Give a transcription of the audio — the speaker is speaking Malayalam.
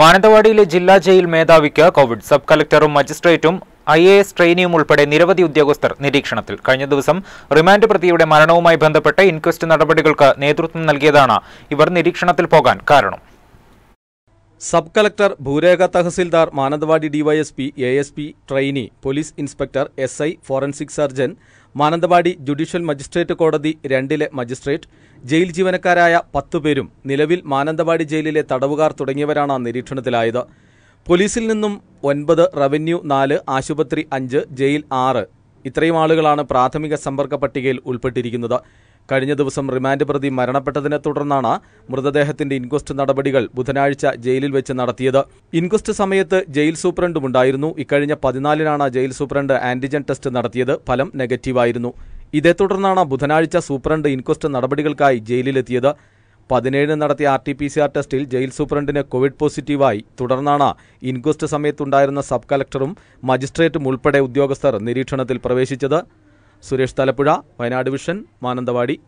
മാനന്തവാടിയിലെ ജില്ലാ ജയിൽ മേധാവിക്ക് കോവിഡ് സബ് കലക്ടറും മജിസ്ട്രേറ്റും ഐ എ എസ് ട്രെയിനിയും ഉൾപ്പെടെ നിരവധി ഉദ്യോഗസ്ഥർ നിരീക്ഷണത്തിൽ കഴിഞ്ഞ ദിവസം റിമാൻഡ് പ്രതിയുടെ മരണവുമായി ബന്ധപ്പെട്ട ഇൻക്വസ്റ്റ് നടപടികൾക്ക് നേതൃത്വം നൽകിയതാണ് ഇവർ നിരീക്ഷണത്തിൽ പോകാൻ കാരണം സബ് കലക്ടർ ഭൂരേഖ തഹസിൽദാർ Mananthavady DYSP A S P trainee police inspector S I forensic surgeon Mananthavady judicial magistrate കോടതി രണ്ടിലെ മജിസ്ട്രേറ്റ് ജയിൽ ജീവനക്കാരായ പേരും നിലവിൽ മാനന്തവാടി ജയിലിലെ തടവുകാർ തുടങ്ങിയവരാണ് നിരീക്ഷണത്തിലായത് പോലീസിൽ നിന്നും ഒൻപത് റവന്യൂ നാല് ആശുപത്രി അഞ്ച് ജയിൽ ആറ് ഇത്രയും ആളുകളാണ് പ്രാഥമിക സമ്പർക്ക പട്ടികയിൽ ഉൾപ്പെട്ടിരിക്കുന്നത് കഴിഞ്ഞ ദിവസം റിമാൻഡ് പ്രതി മരണപ്പെട്ടതിനെ തുടർന്നാണ് മൃതദേഹത്തിന്റെ ഇൻക്വസ്റ്റ് നടപടികൾ ബുധനാഴ്ച ജയിലിൽ വെച്ച് നടത്തിയത് ഇൻക്വസ്റ്റ് സമയത്ത് ജയിൽ സൂപ്രണ്ടും ഉണ്ടായിരുന്നു ഇക്കഴിഞ്ഞ പതിനാലിനാണ് ജയിൽ സൂപ്രണ്ട് ആന്റിജൻ ടെസ്റ്റ് നടത്തിയത് ഫലം നെഗറ്റീവായിരുന്നു ഇതേ തുടർന്നാണ് ബുധനാഴ്ച സൂപ്രണ്ട് ഇൻക്വസ്റ്റ് നടപടികൾക്കായി ജയിലിലെത്തിയത് പതിനേഴിന് നടത്തിയ R T P C R ടെസ്റ്റിൽ ജയിൽ സൂപ്രണ്ടിന് കോവിഡ് പോസിറ്റീവായി തുടർന്നാണ് ഇൻക്വസ്റ്റ് സമയത്തുണ്ടായിരുന്ന സബ് കലക്ടറും മജിസ്ട്രേറ്റും ഉൾപ്പെടെ ഉദ്യോഗസ്ഥർ നിരീക്ഷണത്തിൽ പ്രവേശിച്ചത് സുരേഷ് തലപ്പുഴ വയനാട് വിഷൻ മാനന്തവാടി